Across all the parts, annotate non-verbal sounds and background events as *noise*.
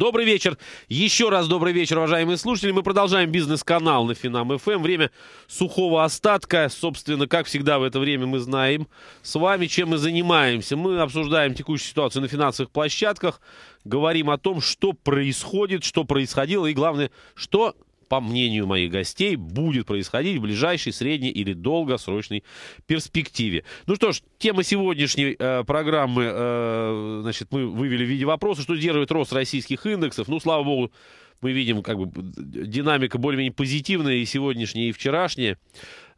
Добрый вечер. Еще раз добрый вечер, уважаемые слушатели. Мы продолжаем бизнес-канал на Финам ФМ. Эм. Время сухого остатка. Собственно, как всегда в это время мы знаем с вами, чем мы занимаемся. Мы обсуждаем текущую ситуацию на финансовых площадках, говорим о том, что происходит, что происходило и, главное, что по мнению моих гостей, будет происходить в ближайшей, средней или долгосрочной перспективе. Ну что ж, тема сегодняшней э, программы, э, значит, мы вывели в виде вопроса, что сдерживает рост российских индексов. Ну, слава богу, мы видим как бы динамика более-менее позитивная и сегодняшняя, и вчерашняя.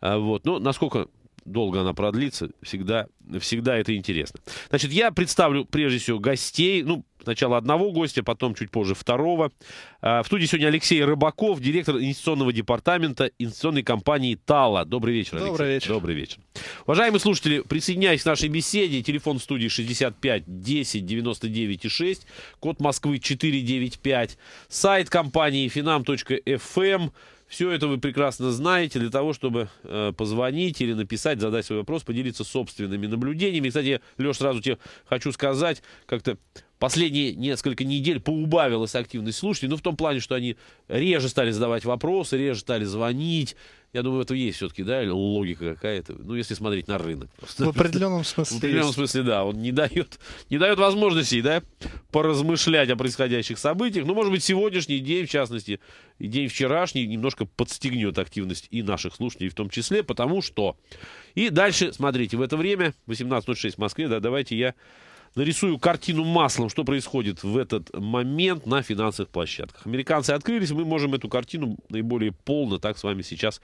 А, вот. Но насколько долго она продлится, всегда, всегда это интересно. Значит, я представлю прежде всего гостей, ну, Сначала одного гостя, потом чуть позже второго. А, в студии сегодня Алексей Рыбаков, директор инвестиционного департамента инвестиционной компании «Тала». Добрый вечер, Алексей. Добрый вечер. Добрый вечер. Уважаемые слушатели, присоединяйтесь к нашей беседе. Телефон в студии 65 10 99 6, код Москвы 495, сайт компании finam.fm. Эм. Все это вы прекрасно знаете для того, чтобы э, позвонить или написать, задать свой вопрос, поделиться собственными наблюдениями. И, кстати, Леш, сразу тебе хочу сказать, как-то последние несколько недель поубавилась активность слушателей, ну, в том плане, что они реже стали задавать вопросы, реже стали звонить. Я думаю, это есть все-таки, да, логика какая-то. Ну, если смотреть на рынок. В определенном смысле. В определенном есть. смысле, да. Он не дает, не дает возможности, да, поразмышлять о происходящих событиях. Ну, может быть, сегодняшний день, в частности, и день вчерашний немножко подстегнет активность и наших слушателей в том числе, потому что... И дальше, смотрите, в это время, 18.06 в Москве, да, давайте я нарисую картину маслом, что происходит в этот момент на финансовых площадках. Американцы открылись, мы можем эту картину наиболее полно так с вами сейчас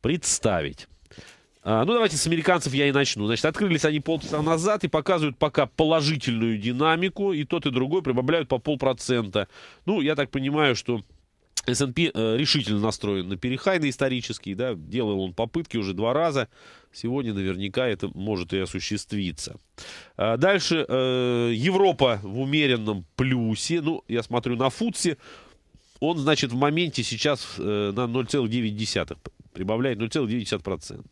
представить. А, ну, давайте с американцев я и начну. Значит, открылись они полчаса назад и показывают пока положительную динамику. И тот, и другой прибавляют по полпроцента. Ну, я так понимаю, что S&P э, решительно настроен на перехай, на исторический, да, делал он попытки уже два раза, сегодня наверняка это может и осуществиться. А дальше э, Европа в умеренном плюсе, ну, я смотрю на Фудсе, он, значит, в моменте сейчас э, на 0,9, прибавляет 0,9%.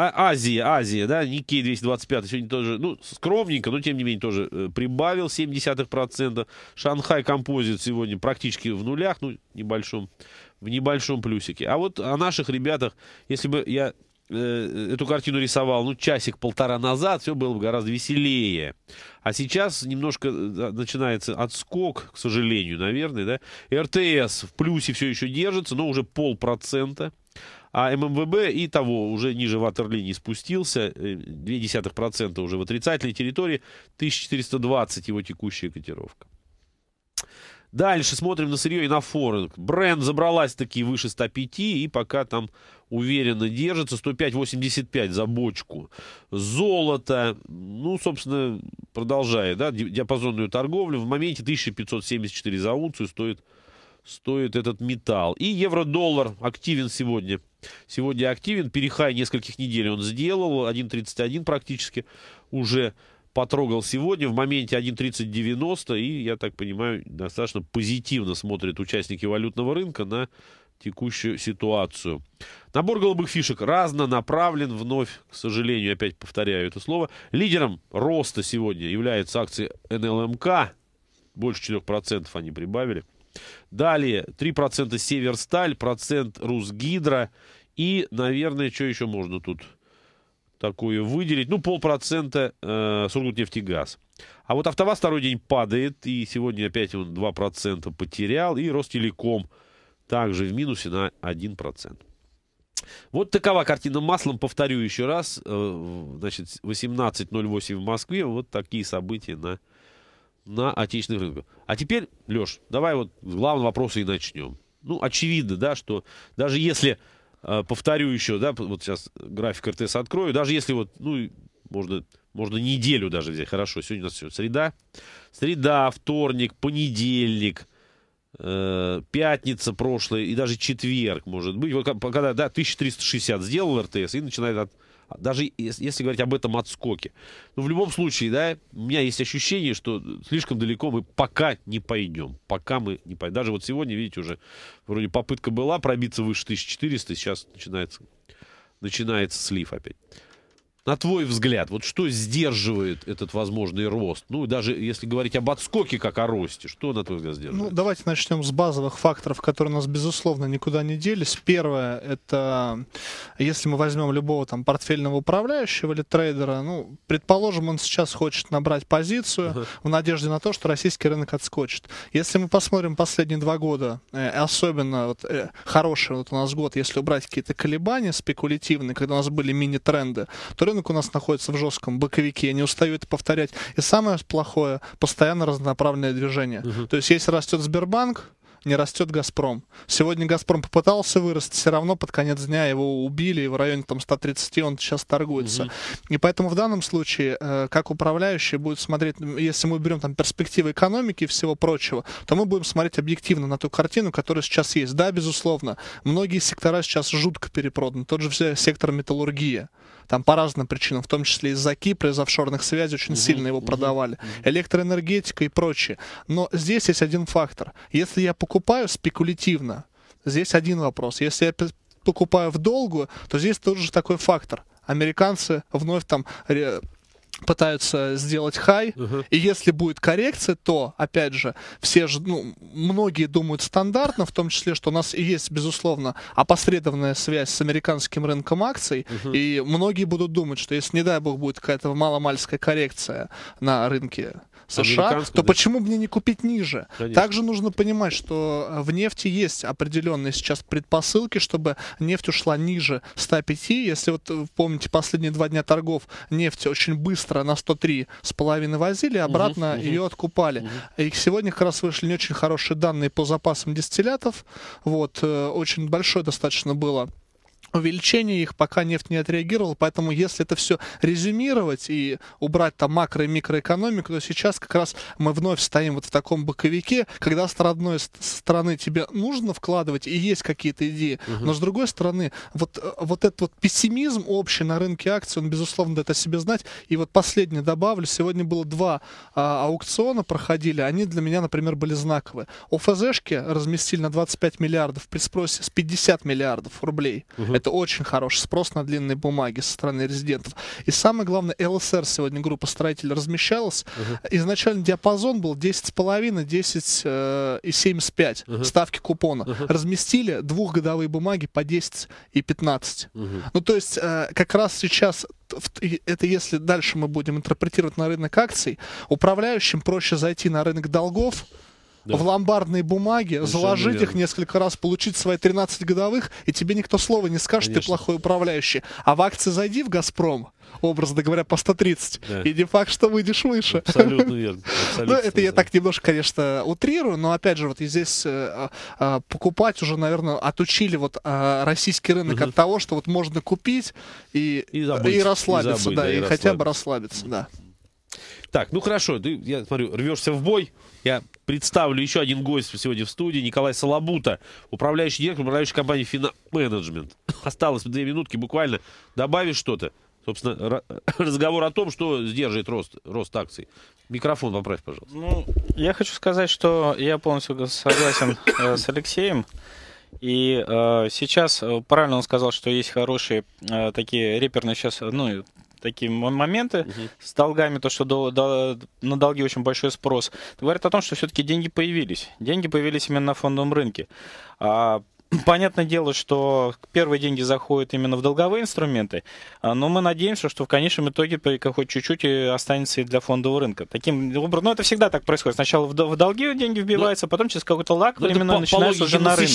А, Азия, Азия, да, Никей 225 сегодня тоже, ну, скромненько, но тем не менее тоже э, прибавил 0,7%. Шанхай Композит сегодня практически в нулях, ну, небольшом, в небольшом плюсике. А вот о наших ребятах, если бы я э, э эту картину рисовал, ну, часик-полтора назад, все было бы гораздо веселее. А сейчас немножко э, начинается отскок, к сожалению, наверное, да. РТС в плюсе все еще держится, но уже полпроцента а ММВБ и того уже ниже ватерлинии спустился, 0,2% э, уже в отрицательной территории, 1420 его текущая котировка. Дальше смотрим на сырье и на форинг. Бренд забралась такие выше 105 и пока там уверенно держится. 105,85 за бочку. Золото, ну, собственно, продолжает, да, диапазонную торговлю. В моменте 1574 за унцию стоит стоит этот металл. И евро-доллар активен сегодня. Сегодня активен. Перехай нескольких недель он сделал. 1.31 практически уже потрогал сегодня. В моменте 1.3090. И, я так понимаю, достаточно позитивно смотрят участники валютного рынка на текущую ситуацию. Набор голубых фишек разнонаправлен. Вновь, к сожалению, опять повторяю это слово. Лидером роста сегодня являются акции НЛМК. Эм Больше 4% они прибавили. Далее 3% Северсталь, процент Русгидро и, наверное, что еще можно тут такое выделить? Ну, полпроцента э, Сургутнефтегаз. А вот АвтоВАЗ второй день падает, и сегодня опять он 2% потерял, и Ростелеком также в минусе на 1%. Вот такова картина маслом. Повторю еще раз. Э, значит, 18.08 в Москве. Вот такие события на на отечественных рынках. А теперь, Леш, давай вот с главного вопроса и начнем. Ну, очевидно, да, что даже если, э, повторю еще, да, вот сейчас график РТС открою, даже если вот, ну, можно, можно неделю даже взять, хорошо, сегодня у нас сегодня среда, среда, вторник, понедельник, э, пятница прошлая и даже четверг, может быть, вот когда, да, 1360 сделал РТС и начинает от даже если говорить об этом отскоке. Но ну, в любом случае, да, у меня есть ощущение, что слишком далеко мы пока не пойдем. Пока мы не пойдем. Даже вот сегодня, видите, уже вроде попытка была пробиться выше 1400, сейчас начинается, начинается слив опять. На твой взгляд, вот что сдерживает этот возможный рост? Ну, даже если говорить об отскоке как о росте, что, на твой взгляд, сдерживает? Ну, давайте начнем с базовых факторов, которые у нас, безусловно, никуда не делись. Первое, это если мы возьмем любого там портфельного управляющего или трейдера, ну, предположим, он сейчас хочет набрать позицию uh-huh. в надежде на то, что российский рынок отскочит. Если мы посмотрим последние два года, э, особенно вот, э, хороший вот у нас год, если убрать какие-то колебания спекулятивные, когда у нас были мини-тренды, то рынок у нас находится в жестком боковике, я не устаю это повторять. И самое плохое, постоянно разнонаправленное движение. Угу. То есть, если растет Сбербанк, не растет «Газпром». Сегодня «Газпром» попытался вырасти, все равно под конец дня его убили, и в районе там 130 он сейчас торгуется. Угу. И поэтому в данном случае, э, как управляющий будет смотреть, если мы берем там перспективы экономики и всего прочего, то мы будем смотреть объективно на ту картину, которая сейчас есть. Да, безусловно, многие сектора сейчас жутко перепроданы. Тот же сектор металлургия там по разным причинам, в том числе из-за Кипра, из офшорных связей очень угу, сильно его угу, продавали, угу. электроэнергетика и прочее. Но здесь есть один фактор. Если я покупаю покупаю спекулятивно, здесь один вопрос. Если я покупаю в долгую, то здесь тоже такой фактор. Американцы вновь там пытаются сделать хай, uh-huh. и если будет коррекция, то, опять же, все же, ну, многие думают стандартно, в том числе, что у нас и есть, безусловно, опосредованная связь с американским рынком акций, uh-huh. и многие будут думать, что если, не дай бог, будет какая-то маломальская коррекция на рынке США, то да? почему мне не купить ниже? Конечно. Также нужно понимать, что э, в нефти есть определенные сейчас предпосылки, чтобы нефть ушла ниже 105, если вот э, помните последние два дня торгов, нефть очень быстро быстро на 103,5 возили, обратно угу, ее угу. откупали. Угу. И сегодня как раз вышли не очень хорошие данные по запасам дистиллятов. Вот, э, очень большое достаточно было увеличение их, пока нефть не отреагировал. Поэтому если это все резюмировать и убрать там макро- и микроэкономику, то сейчас как раз мы вновь стоим вот в таком боковике, когда с одной стороны тебе нужно вкладывать и есть какие-то идеи, угу. но с другой стороны вот, э, вот этот вот пессимизм общий на рынке акций, он безусловно дает о себе знать. И вот последнее добавлю, сегодня было два а, аукциона проходили, они для меня, например, были знаковые. ОФЗшки разместили на 25 миллиардов при спросе с 50 миллиардов рублей. Угу. Это очень хороший спрос на длинные бумаги со стороны резидентов. И самое главное, ЛСР сегодня группа строителей размещалась. Угу. Изначально диапазон был 10,5, 10 э, и 75 ставки купона. Угу. Разместили двухгодовые бумаги по 10 и 15. Угу. Ну, то есть, э, как раз сейчас это если дальше мы будем интерпретировать на рынок акций, управляющим проще зайти на рынок долгов, да. в ломбардные бумаги, Совершенно заложить верно. их несколько раз, получить свои 13 годовых, и тебе никто слова не скажет, Конечно. ты плохой управляющий. А в акции зайди в «Газпром», образно говоря, по 130, да. и не факт, что выйдешь выше. Абсолютно *laughs* верно. Ну, абсолютно, ну, это да. я так немножко, конечно, утрирую, но, опять же, вот и здесь э, э, покупать уже, наверное, отучили вот э, российский рынок угу. от того, что вот можно купить и, и, э, забыть, и расслабиться, и забыть, да, да, и, и хотя бы расслабиться, да. Так, ну хорошо, ты, я смотрю, рвешься в бой. Я представлю еще один гость сегодня в студии, Николай Салабута, управляющий директор управляющей компании Менеджмент. Осталось две минутки буквально. Добавишь что-то? Собственно, *laughs* разговор о том, что сдерживает рост, рост акций. Микрофон поправь, пожалуйста. Ну, я хочу сказать, что я полностью согласен э, с Алексеем. И э, сейчас э, правильно он сказал, что есть хорошие э, такие реперные сейчас, ну, такие моменты угу. с долгами, то, что дол, до, на долги очень большой спрос, говорят о том, что все-таки деньги появились. Деньги появились именно на фондовом рынке. А Понятное дело, что первые деньги заходят именно в долговые инструменты, а, но мы надеемся, что в конечном итоге хоть чуть-чуть останется и для фондового рынка. Таким образом, ну это всегда так происходит. Сначала в долги деньги вбиваются, но, ну, потом через какой-то лак ну, временно по, начинается уже на рынок.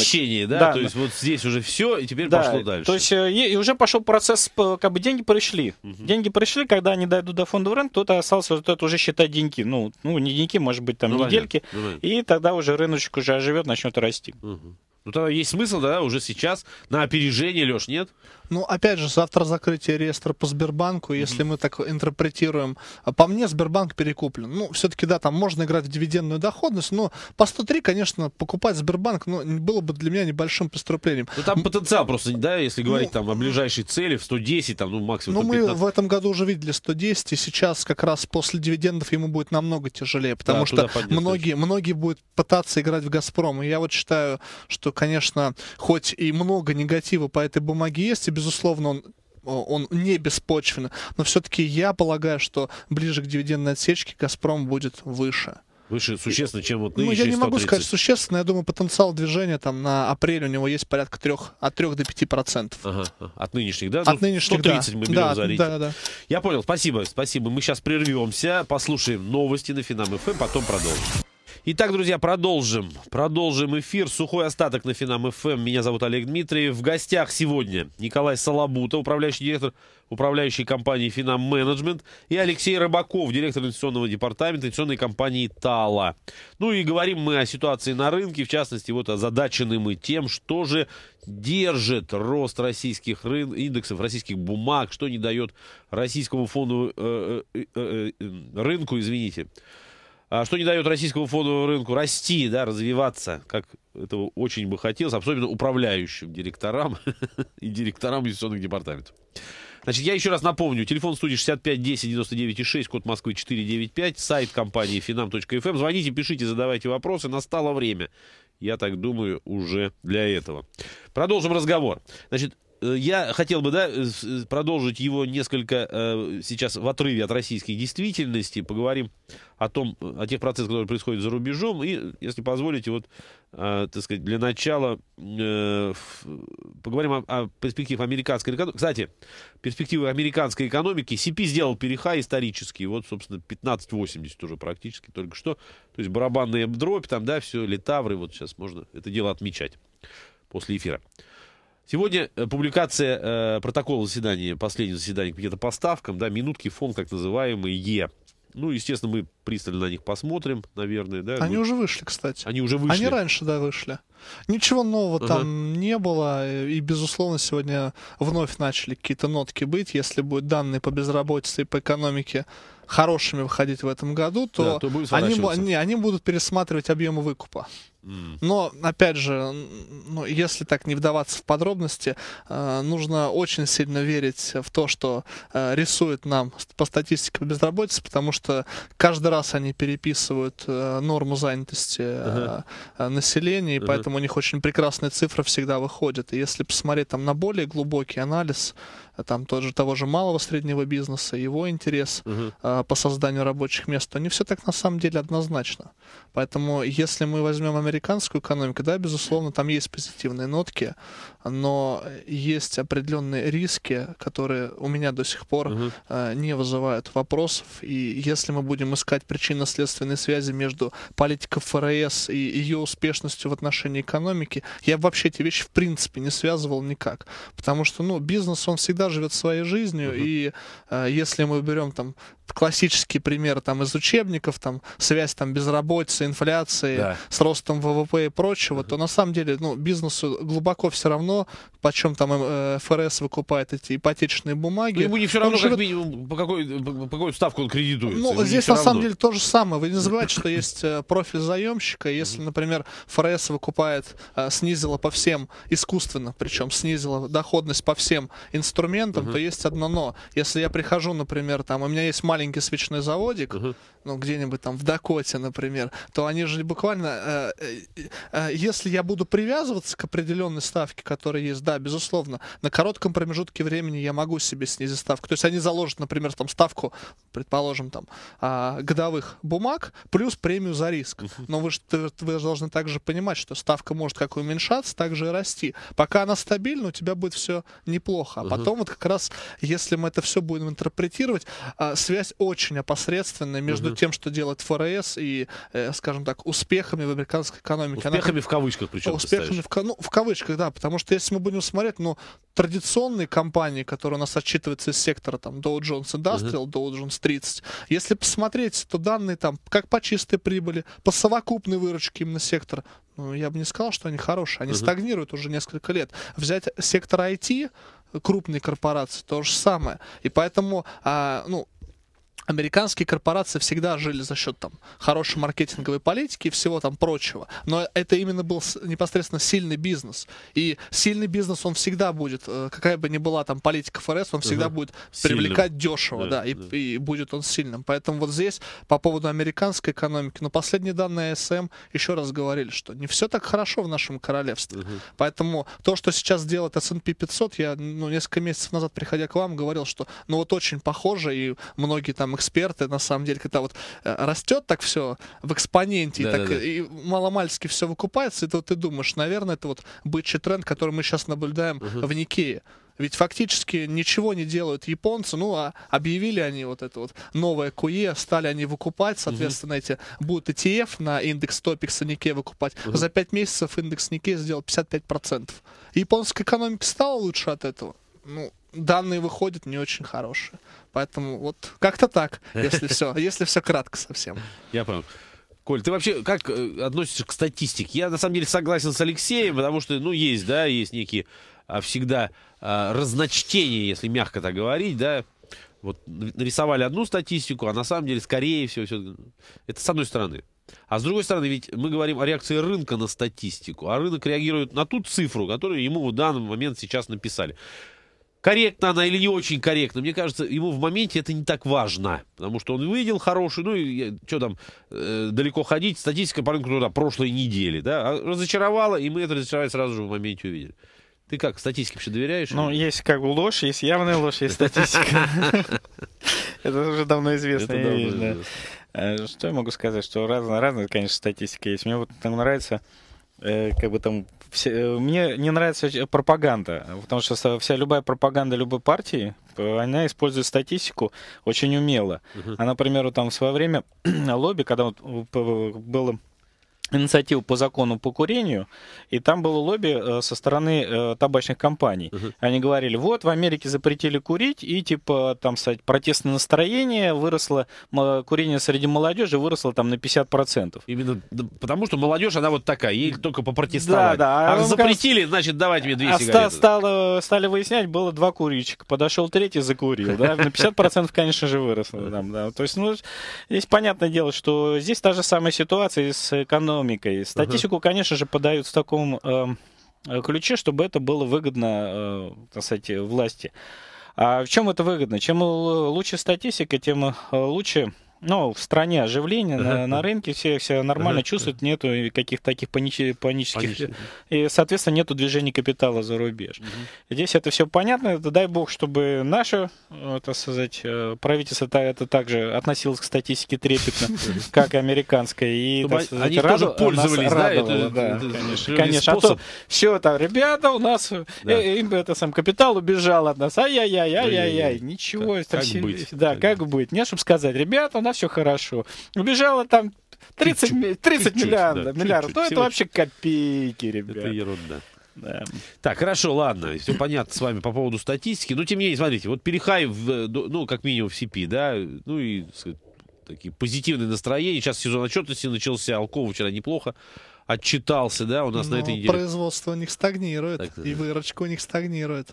Да? да, то есть вот здесь уже все, и теперь да, пошло дальше. То есть э, и, и уже пошел процесс, как бы деньги пришли. Угу. Деньги пришли, когда они дойдут до фондового рынка, то остался вот это уже считать деньги. Ну, ну не деньги, может быть, там ну, недельки. Понятно, ну, и тогда уже рыночек уже оживет, начнет расти. Угу. Ну, тогда есть смысл, да, уже сейчас на опережение, Леш, нет? Ну, опять же, завтра закрытие реестра по Сбербанку, если mm-hmm. мы так интерпретируем. А по мне, Сбербанк перекуплен. Ну, все-таки, да, там можно играть в дивидендную доходность, но по 103, конечно, покупать Сбербанк ну, было бы для меня небольшим преступлением. Ну, там потенциал просто, да, если ну, говорить ну, там о ближайшей цели в 110, там, ну, максимум Ну, мы в этом году уже видели 110, и сейчас как раз после дивидендов ему будет намного тяжелее, потому да, что многие, многие будут пытаться играть в «Газпром». И я вот считаю, что, конечно, хоть и много негатива по этой бумаге есть, безусловно, он он не беспочвен, но все-таки я полагаю, что ближе к дивидендной отсечке «Газпром» будет выше. Выше существенно, чем вот нынешний Ну, я не могу 130. сказать существенно, я думаю, потенциал движения там на апрель у него есть порядка трех, от 3 до 5 процентов. Ага, от нынешних, да? От ну, нынешних, 130 да. мы берем да, за рейтинг. Да, да. Я понял, спасибо, спасибо. Мы сейчас прервемся, послушаем новости на Финам ФМ, эм, потом продолжим. Итак, друзья, продолжим. Продолжим эфир. Сухой остаток на Финам ФМ. Эм. Меня зовут Олег Дмитриев. В гостях сегодня Николай Салабута, управляющий директор управляющей компании Финам Менеджмент, и Алексей Рыбаков, директор инвестиционного департамента инвестиционной компании ТАЛА. Ну и говорим мы о ситуации на рынке, в частности, вот озадачены мы тем, что же держит рост российских рын... индексов, российских бумаг, что не дает российскому фонду э, э, э, э рынку, извините, а что не дает российскому фондовому рынку расти, да, развиваться, как этого очень бы хотелось, особенно управляющим директорам *laughs* и директорам инвестиционных департаментов. Значит, я еще раз напомню, телефон студии 65 10 99 6, код Москвы 495, сайт компании finam.fm. Эм. Звоните, пишите, задавайте вопросы, настало время. Я так думаю, уже для этого. Продолжим разговор. Значит, Э, я хотел бы, да, э, э, продолжить его несколько сейчас в отрыве от российской действительности. Поговорим о том, о тех процессах, которые происходят за рубежом. И, если позволите, вот, так сказать, для начала поговорим о, о перспективах американской экономики. Кстати, перспективы американской экономики. CP сделал переха исторический. Вот, собственно, 1580 уже практически только что. То есть барабанная дробь, там, да, все, летавры. Вот сейчас можно это дело отмечать после эфира. Сегодня э, публикация э, протокола заседания, последнего заседания комитета по ставкам, да, минутки, фон, как называемые, Е. Ну, естественно, мы пристально на них посмотрим, наверное, да. Они мы... уже вышли, кстати. Они уже вышли. Они раньше, да, вышли. Ничего нового ага. там не было, э, и, безусловно, сегодня вновь начали какие-то нотки быть. Если будут данные по безработице и по экономике хорошими выходить в этом году, то, да, то они, не, они будут пересматривать объемы выкупа. Но, опять же, ну, если так не вдаваться в подробности, э, нужно очень сильно верить в то, что э, рисует нам по статистике по безработице, потому что каждый раз они переписывают э, норму занятости э, uh населения, и поэтому у них очень прекрасные цифры всегда выходят. И если посмотреть там на более глубокий анализ, там тот же, того же малого среднего бизнеса, его интерес угу. э, по созданию рабочих мест, то не все так на самом деле однозначно. Поэтому если мы возьмем американскую экономику, да, безусловно, там есть позитивные нотки, но есть определенные риски, которые у меня до сих пор угу. э, не вызывают вопросов. И если мы будем искать причинно-следственные связи между политикой ФРС и ее успешностью в отношении экономики, я вообще эти вещи в принципе не связывал никак. Потому что, ну, бизнес, он всегда живет своей жизнью, угу. и э, если мы берем там классический пример там из учебников, там связь там безработицы, инфляции да. с ростом ВВП и прочего, угу. то на самом деле, ну, бизнесу глубоко все равно равно, почем там ФРС э, выкупает эти ипотечные бумаги. Но ну, не все равно, он живет... минимум, по какой, по какой ставку он кредитует. Ну, здесь на самом деле то же самое. Вы не забывайте, что есть э, профиль заемщика. Если, например, ФРС выкупает, э, снизила по всем, искусственно причем, снизила доходность по всем инструментам, то есть одно но. Если я прихожу, например, там, у меня есть маленький свечной заводик, ну, где-нибудь там в Дакоте, например, то они же буквально, если я буду привязываться к определенной ставке, которые есть, да, безусловно, на коротком промежутке времени я могу себе снизить ставку. То есть они заложат, например, там ставку, предположим, там а, годовых бумаг плюс премию за риск. Но вы, вы должны также понимать, что ставка может как уменьшаться, так же и расти. Пока она стабильна, у тебя будет все неплохо. А потом вот как раз, если мы это все будем интерпретировать, а, связь очень опосредственная между тем, что делает ФРС и, э, скажем так, успехами в американской экономике. Успехами она, в кавычках причем. Успехами в, ну, в кавычках, да, потому что если мы будем смотреть, ну, традиционные компании, которые у нас отчитываются из сектора, там, Dow Jones Industrial, uh-huh. Dow Jones 30, если посмотреть, то данные там, как по чистой прибыли, по совокупной выручке именно сектора, ну, я бы не сказал, что они хорошие, они uh-huh. стагнируют уже несколько лет. Взять сектор IT, крупные корпорации, то же самое. И поэтому, а, ну, американские корпорации всегда жили за счет там хорошей маркетинговой политики и всего там прочего. Но это именно был непосредственно сильный бизнес. И сильный бизнес, он всегда будет, э, какая бы ни была там политика ФРС, он всегда угу. будет Сильным. привлекать дешево, да, да, и, да, и будет он сильным. Поэтому вот здесь по поводу американской экономики, но ну, последние данные СМ еще раз говорили, что не все так хорошо в нашем королевстве. Угу. Поэтому то, что сейчас делает S&P 500, я ну, несколько месяцев назад, приходя к вам, говорил, что ну вот очень похоже, и многие там эксперты, на самом деле, когда вот э, растет так все в экспоненте, да, и, так, да, да. и маломальски все выкупается, и то ты думаешь, наверное, это вот бычий тренд, который мы сейчас наблюдаем угу. в Никее. Ведь фактически ничего не делают японцы, ну а объявили они вот это вот новое куе, стали они выкупать, соответственно, угу. эти будут ETF на индекс топикса Нике выкупать. Угу. За 5 месяцев индекс Нике сделал 55%. Японская экономика стала лучше от этого? Ну, данные выходят не очень хорошие. Поэтому вот как-то так, если все, *laughs* если все кратко совсем. Я понял. Коль, ты вообще как э, относишься к статистике? Я на самом деле согласен с Алексеем, потому что, ну, есть, да, есть некие а, всегда а, разночтения, если мягко так говорить, да, вот нарисовали одну статистику, а на самом деле, скорее всего, все... это с одной стороны. А с другой стороны, ведь мы говорим о реакции рынка на статистику, а рынок реагирует на ту цифру, которую ему в данный момент сейчас написали корректно она или не очень корректно. Мне кажется, ему в моменте это не так важно, потому что он увидел хороший, ну и что там э, далеко ходить, статистика по рынку туда прошлой недели, да, а разочаровала, и мы это разочаровали сразу же в моменте увидели. Ты как, статистике вообще доверяешь? Ну, есть как бы ложь, есть явная ложь, есть статистика. *laughs* Это уже давно известно. Э, что я могу сказать, что разная, разная, конечно, статистика есть. Мне вот там нравится Э, как бы там все, э, мне не нравится пропаганда, потому что вся любая пропаганда любой партии, э, она использует статистику очень умело. Uh-huh. Она, например, там в свое время *clears throat* лобби, когда вот было инициативу по закону по курению, и там было лобби э, со стороны э, табачных компаний. Угу. Они говорили, вот в Америке запретили курить, и типа там, кстати, протестное настроение выросло, курение среди молодежи выросло там на 50%. Именно потому, что молодежь, она вот такая, ей только попротестовать. Да, да. А, а запретили, кажется, значит, давайте мне две а сигареты. Стало, стали выяснять, было два куричика подошел третий, закурил, да, на 50% конечно же выросло. Там, да. То есть, ну, здесь понятное дело, что здесь та же самая ситуация с экономикой экономикой. Статистику, uh-huh. конечно же, подают в таком эм, э, ключе, чтобы это было выгодно, э, так власти. А в чем это выгодно? Чем лучше статистика, тем э, лучше ну, в стране оживление, на, на рынке все все нормально чувствуют, нету каких-то таких панических... панических. И, соответственно, нету движения капитала за рубеж. Здесь это все понятно, это дай бог, чтобы наше, так сказать, э, правительство это также относилось к статистике трепетно, *laughs* как американское. И, так сказать, они тоже пользовались, радовало, да, это, да. конечно. конечно. А то все это, ребята, у нас э, да. Э, им это сам капитал убежал от нас, ай-яй-яй, ай-яй-яй, ничего. Как быть? Да, как быть. Не, чтобы сказать, ребята, у нас все хорошо. Убежало там 30, чуть, 30 чуть, миллиардов, да, миллиардов. Чуть, ну, это вообще копейки, ребята. Это ерунда. Да. Так, хорошо, ладно, все понятно с вами по поводу статистики. Но ну, тем не менее, смотрите, вот перехай, в, э, ну, как минимум в CP, да, ну и сказать, такие позитивные настроения. Сейчас сезон отчетности начался, Алков вчера неплохо отчитался, да, у нас Но ну, на этой неделе. производство у них стагнирует, так, и выручка у них стагнирует.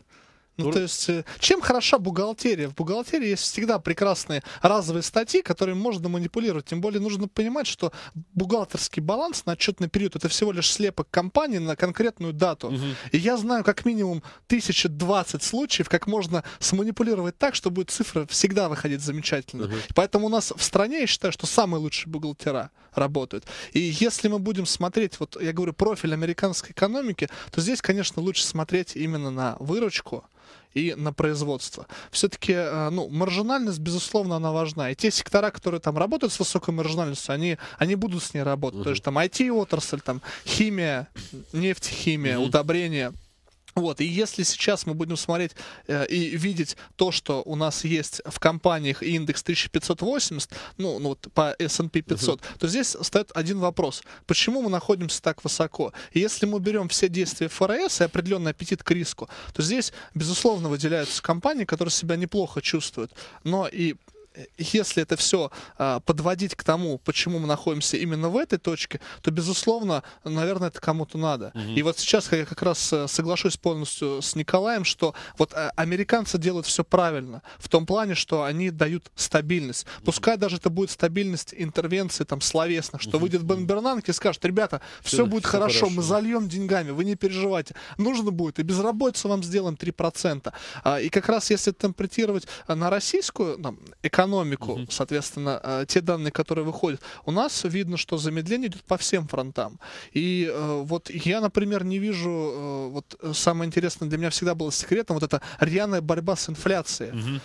Ну, то есть, э, чем хороша бухгалтерия? В бухгалтерии есть всегда прекрасные разовые статьи, которые можно манипулировать. Тем более нужно понимать, что бухгалтерский баланс на отчетный период это всего лишь слепок компании на конкретную дату. Угу. И я знаю как минимум 1020 случаев, как можно сманипулировать так, чтобы цифры всегда выходить замечательно. Угу. Поэтому у нас в стране, я считаю, что самые лучшие бухгалтера работают. И если мы будем смотреть, вот я говорю, профиль американской экономики, то здесь, конечно, лучше смотреть именно на выручку, и на производство. Все-таки, э, ну, маржинальность, безусловно, она важна. И те сектора, которые там работают с высокой маржинальностью, они, они будут с ней работать. Uh-huh. То есть там IT-отрасль, там химия, нефтехимия, uh-huh. удобрения – вот, и если сейчас мы будем смотреть э, и видеть то, что у нас есть в компаниях индекс 1580, ну, ну вот по S&P 500, uh-huh. то здесь стоит один вопрос. Почему мы находимся так высоко? И если мы берем все действия ФРС и определенный аппетит к риску, то здесь, безусловно, выделяются компании, которые себя неплохо чувствуют. Но и если это все э, а, подводить к тому, почему мы находимся именно в этой точке, то, безусловно, наверное, это кому-то надо. Угу. И вот сейчас я как раз э, соглашусь полностью с Николаем, что вот э, американцы делают все правильно, в том плане, что они дают стабильность. Пускай даже это будет стабильность интервенции там словесно, что угу. выйдет Бен Бернанке и скажет, ребята, все, все будет все хорошо, хорошо, мы зальем деньгами, вы не переживайте. Нужно будет, и безработицу вам сделаем 3%. А, и как раз если темпретировать э, на российскую экономику, экономику, угу. соответственно, э, те данные, которые выходят. У нас видно, что замедление идет по всем фронтам. И э, вот я, например, не вижу, э, вот самое интересное для меня всегда было секретом, вот эта рьяная борьба с инфляцией. Угу.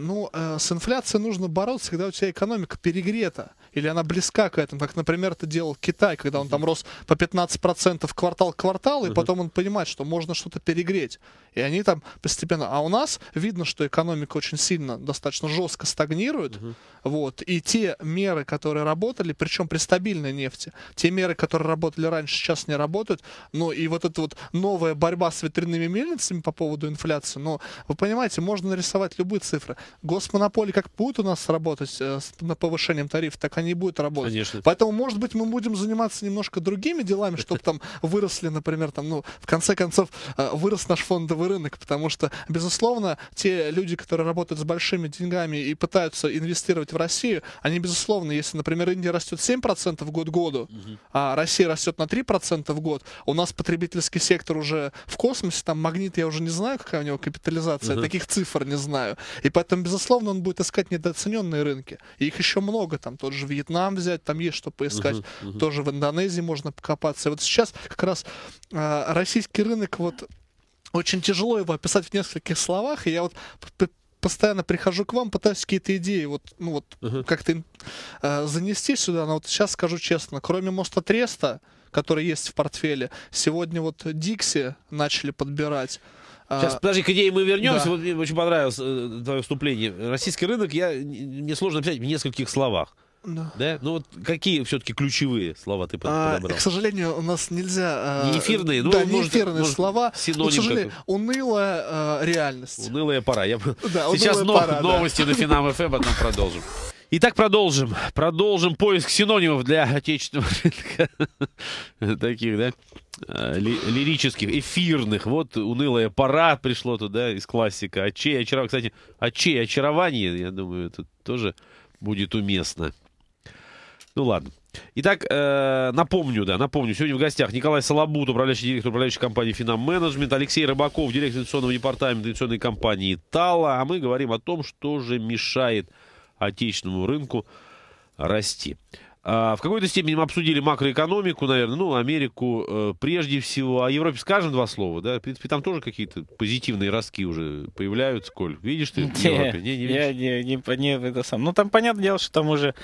Ну, с инфляцией нужно бороться, когда у тебя экономика перегрета, или она близка к этому, как, например, это делал Китай, когда он там рос по 15% квартал к кварталу, и потом он понимает, что можно что-то перегреть. И они там постепенно... А у нас видно, что экономика очень сильно, достаточно жестко стагнирует стагнирует, угу. вот, и те меры, которые работали, причем при стабильной нефти, те меры, которые работали раньше, сейчас не работают, но и вот эта вот новая борьба с ветряными мельницами по поводу инфляции, но вы понимаете, можно нарисовать любые цифры. Госмонополии как будут у нас работать э, с на повышением тарифа, так они и будут работать. Конечно. Поэтому, может быть, мы будем заниматься немножко другими делами, чтобы там выросли, например, там, ну, в конце концов, э, вырос наш фондовый рынок, потому что, безусловно, те люди, которые работают с большими деньгами и пытаются пытаются инвестировать в Россию, они, безусловно, если, например, Индия растет 7% в год году, а Россия растет на 3% в год, у нас потребительский сектор уже в космосе, там магнит, я уже не знаю, какая у него капитализация, таких цифр не знаю. И поэтому, безусловно, он будет искать недооцененные рынки. И их еще много, там тот же Вьетнам взять, там есть что поискать. Угу, угу. Тоже в Индонезии можно покопаться. И вот сейчас как раз э, российский рынок вот очень тяжело его описать в нескольких словах, и я вот постоянно прихожу к вам, пытаюсь какие-то идеи вот, ну вот, uh-huh. как-то э, занести сюда, но вот сейчас скажу честно, кроме моста Треста, который есть в портфеле, сегодня вот Дикси начали подбирать. Э, сейчас, подожди, к идее мы вернемся. Да. Вот мне очень понравилось э, твое вступление. Российский рынок, я, мне сложно описать в нескольких словах. Да. да? Ну вот какие все-таки ключевые слова ты а, подобрал? А, к сожалению, у нас нельзя... Э, не эфирные? Ну, да, не может, эфирные может, слова. Синоним к сожалению, как... унылая э, реальность. Унылая пора. Я... Да, Сейчас нов... пора, новости да. на Финам ФМ, эм, потом а продолжим. Итак, продолжим. Продолжим поиск синонимов для отечественного рынка. *laughs* Таких, да? Э, лирических, эфирных. Вот унылая пора пришло туда из классика. Отчей а очарование. Кстати, отчей очарование, я думаю, это тоже будет уместно. Ну ладно. Итак, э, напомню, да, напомню, сегодня в гостях Николай Солобут, управляющий директор управляющей компании «Финам Менеджмент», Алексей Рыбаков, директор инвестиционного департамента инвестиционной компании «Тала», а мы говорим о том, что же мешает отечественному рынку расти. А, в какой-то степени мы обсудили макроэкономику, наверное, ну, Америку э, прежде всего. О а Европе скажем два слова, да? В принципе, там тоже какие-то позитивные ростки уже появляются, Коль. Видишь ты в Не, *laughs* не, не Я не, не, не это сам. Ну, там, понятное дело, что там уже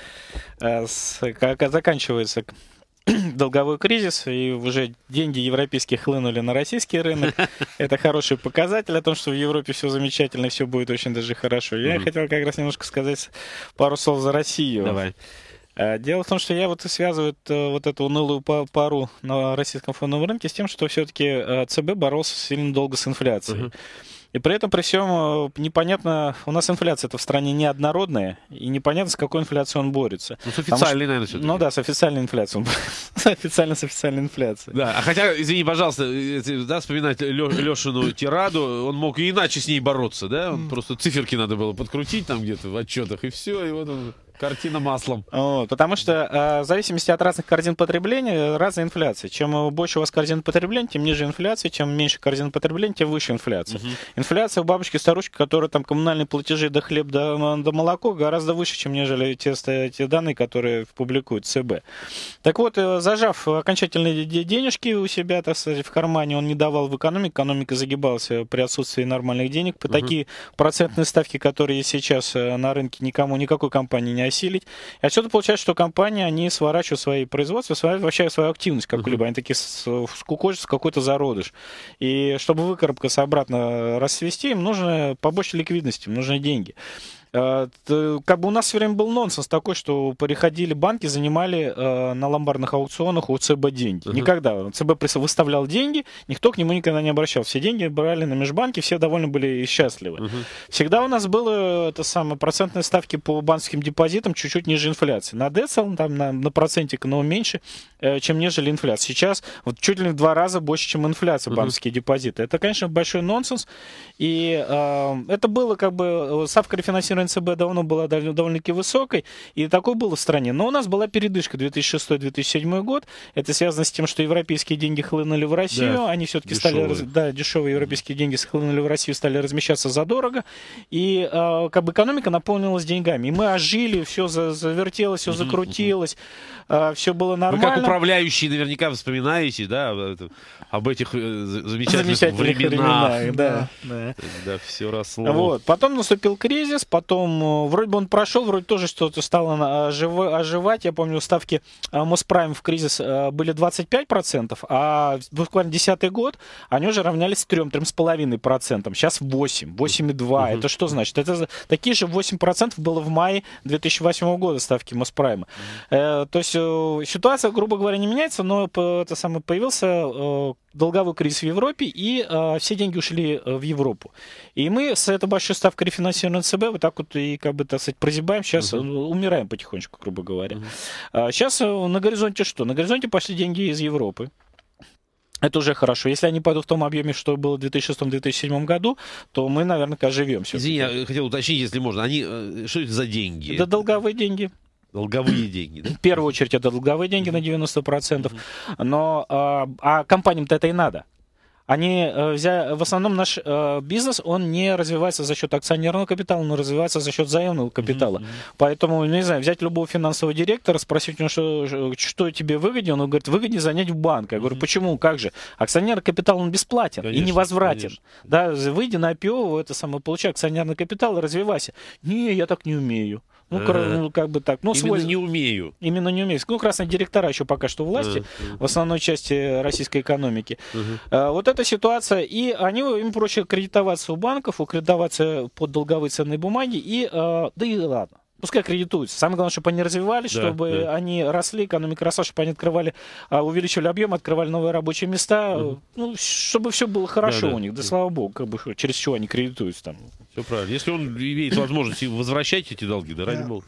э, с, как, заканчивается *clears throat* долговой кризис, и уже деньги европейские хлынули на российский рынок. *laughs* Это хороший показатель о том, что в Европе все замечательно, все будет очень даже хорошо. Я хотел как раз немножко сказать пару слов за Россию. Давай. Э, дело в том, что я вот и связываю э, вот эту унылую пару на российском фондовом рынке с тем, что все-таки э, ЦБ боролся сильно долго с инфляцией. Uh-huh. И при этом, при всем, непонятно, у нас инфляция это в стране неоднородная, и непонятно, с какой инфляцией он борется. Ну, с официальной, что, наверное, все Ну да, с официальной инфляцией. *laughs* Официально с официальной инфляцией. Да, а хотя, извини, пожалуйста, да, вспоминать Лешину тираду, он мог и иначе с ней бороться, да? Он просто циферки надо было подкрутить там где-то в отчетах, и все, и вот он... Картина маслом. потому что э, в зависимости от разных корзин потребления, разная инфляция. Чем больше у вас корзин потребления, тем ниже инфляция, чем меньше корзин потребления, тем выше инфляция. Инфляция у бабушки-старушки, которая там коммунальные платежи до хлеб, до, молоко, гораздо выше, чем нежели те, данные, которые публикуют ЦБ. Так вот, э, зажав окончательные денежки у себя, так сказать, в кармане, он не давал в экономику, экономика загибалась при отсутствии нормальных денег. по Такие процентные ставки, которые сейчас э, на рынке никому, никакой компании не не осилить. И отсюда получается, что компания они сворачивают свои производства, сворачивают вообще свою активность какую-либо. Они такие скукожатся какой-то зародыш. И чтобы выкарабкаться обратно э, расцвести, им нужно побольше ликвидности, им нужны деньги. Э, как бы у нас все время был нонсенс такой, что приходили банки, занимали э, на ломбардных аукционах у ЦБ деньги. Угу. Никогда. ЦБ выставлял деньги, никто к нему никогда не обращался. Все деньги брали на межбанке, все довольно были счастливы. Угу. Всегда у нас было это самое, процентные ставки по банковским депозитам чуть-чуть ниже инфляции. На децл, там на, на процентик, но меньше, э, чем нежели инфляция. Сейчас вот чуть ли не в два раза больше, чем инфляция банковские угу. депозиты. Это, конечно, большой нонсенс. И э, это было как бы ставка рефинансирования ЦБ давно была довольно-таки высокой, и такой был в стране. Но у нас была передышка 2006-2007 год. Это связано с тем, что европейские деньги хлынули в Россию, да, они все-таки дешевые. стали... Да, дешевые европейские деньги хлынули в Россию, стали размещаться задорого, и э, как бы экономика наполнилась деньгами. И мы ожили, все завертелось, все закрутилось, э, а, все было нормально. Вы как управляющие наверняка вспоминаете, да, об этих э, замечательных, замечательных временах. временах да, да. Да. да, все росло. Вот. Потом наступил кризис, потом потом э, вроде бы он прошел, вроде тоже что-то стало ожив... оживать. Я помню, ставки э, Моспрайм в кризис э, были 25%, а буквально 10 год они уже равнялись 3-3,5%. Сейчас 8, 8,2. Mm-hmm. Это что значит? Это такие же 8% было в мае 2008 года ставки Моспрайма. Mm-hmm. Э, то есть э, ситуация, грубо говоря, не меняется, но это самое, появился э, долговой кризис в Европе, и э, все деньги ушли э, в Европу. И мы с этой большой ставкой рефинансирования ЦБ вот так вот и, как бы, так сказать, прозябаем, сейчас Uh-huh. умираем потихонечку, грубо говоря. Uh-huh. А, сейчас э, на горизонте что? На горизонте пошли деньги из Европы. Это уже хорошо. Если они пойдут в том объеме, что было в 2006-2007 году, то мы, наверное, как живем Извини, я хотел уточнить, если можно. Они, э, что это за деньги? Это долговые деньги. Долговые деньги, да? В первую очередь это долговые деньги на 90%, но а, а, компаниям-то это и надо. Они э, взя... в основном наш э, бизнес он не развивается за счет акционерного капитала, но развивается за счет заемного капитала. Mm-hmm. Поэтому ну, не знаю, взять любого финансового директора, спросить у него, что, что тебе выгоднее, он говорит, выгоднее занять в банк. Я говорю, почему, как же? Акционерный капитал он бесплатен конечно, и невозвратен. Конечно. Да, выйди на IPO, это самое получай акционерный капитал и развивайся. Не, я так не умею. Ну, э, ну, как бы так. Ну, именно свой... не умею. Именно не умею. Ну, красные директора еще пока что власти э, э. в основной части российской экономики. вот эта ситуация. И они, им проще кредитоваться у банков, кредитоваться под долговые ценные бумаги. И, да и ладно пускай кредитуются. Самое главное, чтобы они развивались, да, чтобы да. они росли, экономика росла, чтобы они открывали, увеличивали объем, открывали новые рабочие места, угу. ну, чтобы все было хорошо да, у них. Да, да, да слава богу, как бы через чего они кредитуются там. Все правильно. Если он имеет возможность, возвращать эти долги, да, ради бога.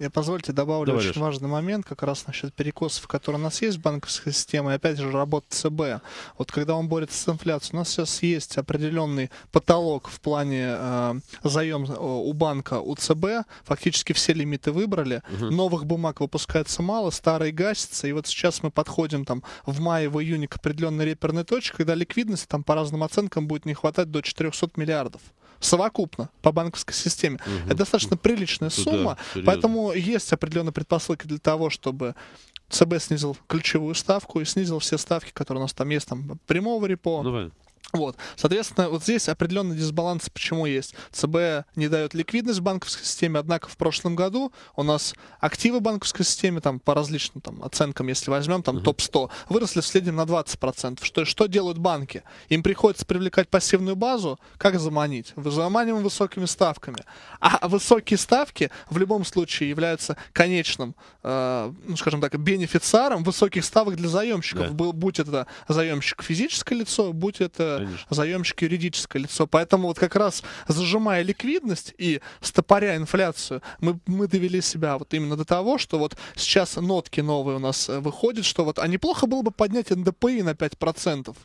Я позвольте добавлю Давай, очень Леша. важный момент, как раз насчет перекосов, которые у нас есть в банковской системе, и опять же работа ЦБ. Вот когда он борется с инфляцией, у нас сейчас есть определенный потолок в плане э, заем э, у банка, у ЦБ, фактически все лимиты выбрали, угу. новых бумаг выпускается мало, старые гасятся, и вот сейчас мы подходим там в мае, в июне к определенной реперной точке, когда ликвидности там по разным оценкам будет не хватать до 400 миллиардов совокупно по банковской системе. Угу. Это достаточно приличная сумма, да, поэтому есть определенные предпосылки для того, чтобы ЦБ снизил ключевую ставку и снизил все ставки, которые у нас там есть, там прямого репо, Давай. Вот. Соответственно, вот здесь определенный дисбаланс почему есть. ЦБ не дает ликвидность банковской системе, однако в прошлом году у нас активы банковской системы, там, по различным там, оценкам, если возьмем, там, топ-100, выросли в среднем на 20%. Что, что делают банки? Им приходится привлекать пассивную базу, как заманить? Заманиваем высокими ставками. А высокие ставки в любом случае являются конечным, э, ну, скажем так, бенефициаром высоких ставок для заемщиков. Yeah. Будь это заемщик физическое лицо, будь это же Конечно. заемщик юридическое лицо. Поэтому вот как раз зажимая ликвидность и стопоря инфляцию, мы, мы довели себя вот именно до того, что вот сейчас нотки новые у нас э, выходят, что вот, а неплохо было бы поднять НДПИ на 5%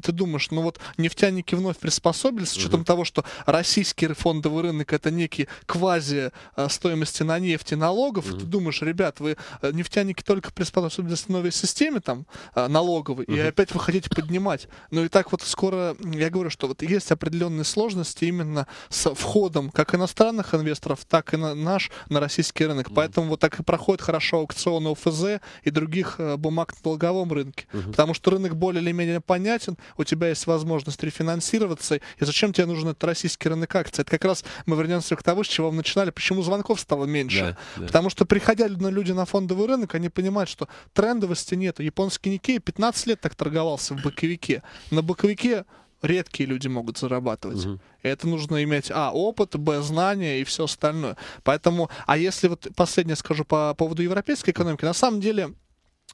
и ты думаешь, ну вот нефтяники вновь приспособились, с учетом угу. того, что российский фондовый рынок это некий квази э, стоимости на нефть и налогов, угу. ты думаешь, ребят, вы э, нефтяники только приспособились к новой системе там э, налоговой, угу. и опять вы хотите поднимать. Ну и так вот скоро, я говорю, что вот есть определенные сложности именно с входом как иностранных инвесторов, так и на наш, на российский рынок. Угу. Поэтому вот так и проходит хорошо аукционы ОФЗ и других бумаг на долговом рынке, угу. потому что рынок более или менее понятен, у тебя есть возможность рефинансироваться, и зачем тебе нужен этот российский рынок акций? Это как раз мы вернемся к тому, с чего мы начинали, почему звонков стало меньше. Да, да. Потому что приходя люди на фондовый рынок, они понимают, что трендовости нет. Японский Никей 15 лет так торговался в боковике. На боковике редкие люди могут зарабатывать. Угу. И это нужно иметь, а, опыт, б, знания и все остальное. Поэтому, а если вот последнее скажу по поводу европейской экономики, на самом деле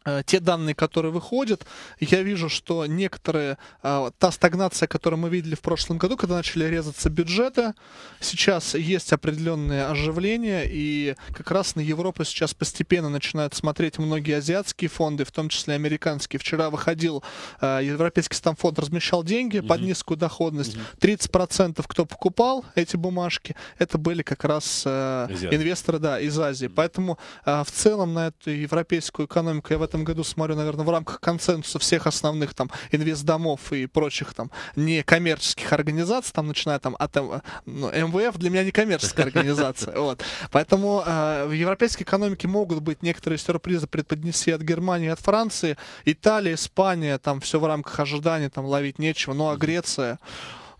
Э, те данные, которые выходят, я вижу, что некоторые, э, та стагнация, которую мы видели в прошлом году, когда начали резаться бюджеты, сейчас есть определенное оживление, и как раз на Европу сейчас постепенно начинают смотреть многие азиатские фонды, в том числе американские. Вчера выходил э, Европейский стамфонд, размещал деньги под низкую доходность. Mm-hmm. 30% кто покупал эти бумажки, это были как раз инвесторы да, из Азии. Поэтому в целом на эту европейскую экономику я в этом году, смотрю, наверное, в рамках консенсуса всех основных там инвестдомов и прочих там некоммерческих организаций, там начиная там от э, ну, МВФ для меня не коммерческая *laughs* организация. Вот. Поэтому э, в европейской экономике могут быть некоторые сюрпризы предподнеси от Германии, от Франции. Италия, Испания, там все в рамках ожиданий, там ловить нечего. Ну а Греция,